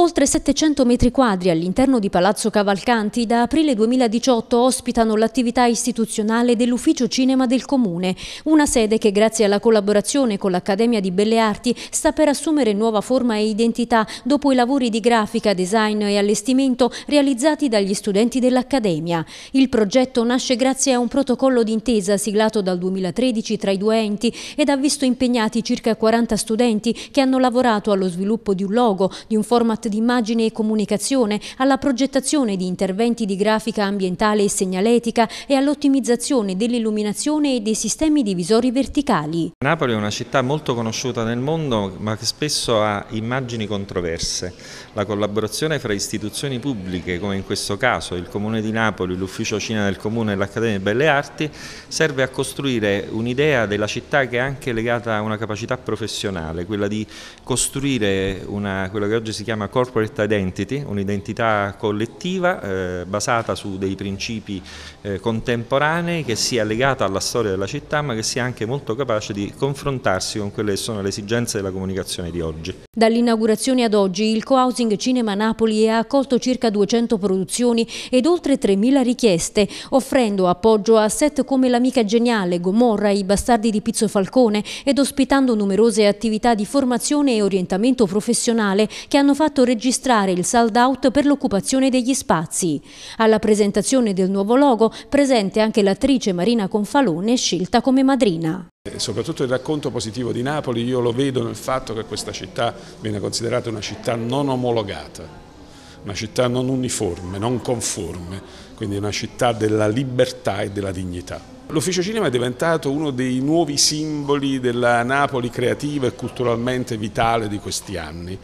Oltre 700 metri quadri all'interno di Palazzo Cavalcanti da aprile 2018 ospitano l'attività istituzionale dell'Ufficio Cinema del Comune, una sede che grazie alla collaborazione con l'Accademia di Belle Arti sta per assumere nuova forma e identità dopo i lavori di grafica, design e allestimento realizzati dagli studenti dell'Accademia. Il progetto nasce grazie a un protocollo d'intesa siglato dal 2013 tra i due enti ed ha visto impegnati circa 40 studenti che hanno lavorato allo sviluppo di un logo, di un format di immagine e comunicazione, alla progettazione di interventi di grafica ambientale e segnaletica e all'ottimizzazione dell'illuminazione e dei sistemi divisori verticali. Napoli è una città molto conosciuta nel mondo ma che spesso ha immagini controverse. La collaborazione fra istituzioni pubbliche, come in questo caso il Comune di Napoli, l'Ufficio Cina del Comune e l'Accademia di Belle Arti, serve a costruire un'idea della città che è anche legata a una capacità professionale, quella di costruire una, quello che oggi si chiama corporate identity, un'identità collettiva eh, basata su dei principi eh, contemporanei che sia legata alla storia della città ma che sia anche molto capace di confrontarsi con quelle che sono le esigenze della comunicazione di oggi. Dall'inaugurazione ad oggi il co-housing Cinema Napoli ha accolto circa 200 produzioni ed oltre 3.000 richieste, offrendo appoggio a set come L'amica geniale, Gomorra, I bastardi di Pizzo Falcone ed ospitando numerose attività di formazione e orientamento professionale che hanno fatto registrare il sold out per l'occupazione degli spazi. Alla presentazione del nuovo logo presente anche l'attrice Marina Confalone scelta come madrina. Soprattutto il racconto positivo di Napoli io lo vedo nel fatto che questa città viene considerata una città non omologata, una città non uniforme, non conforme, quindi una città della libertà e della dignità. L'Ufficio Cinema è diventato uno dei nuovi simboli della Napoli creativa e culturalmente vitale di questi anni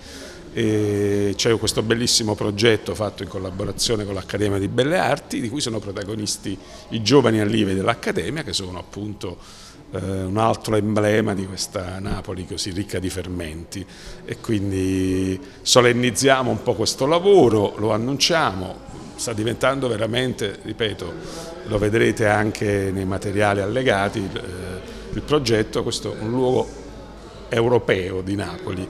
c'è questo bellissimo progetto fatto in collaborazione con l'Accademia di Belle Arti di cui sono protagonisti i giovani allievi dell'Accademia che sono appunto eh, un altro emblema di questa Napoli così ricca di fermenti e quindi solennizziamo un po' questo lavoro, lo annunciamo, sta diventando veramente, ripeto, lo vedrete anche nei materiali allegati, eh, il progetto, questo è un luogo europeo di Napoli.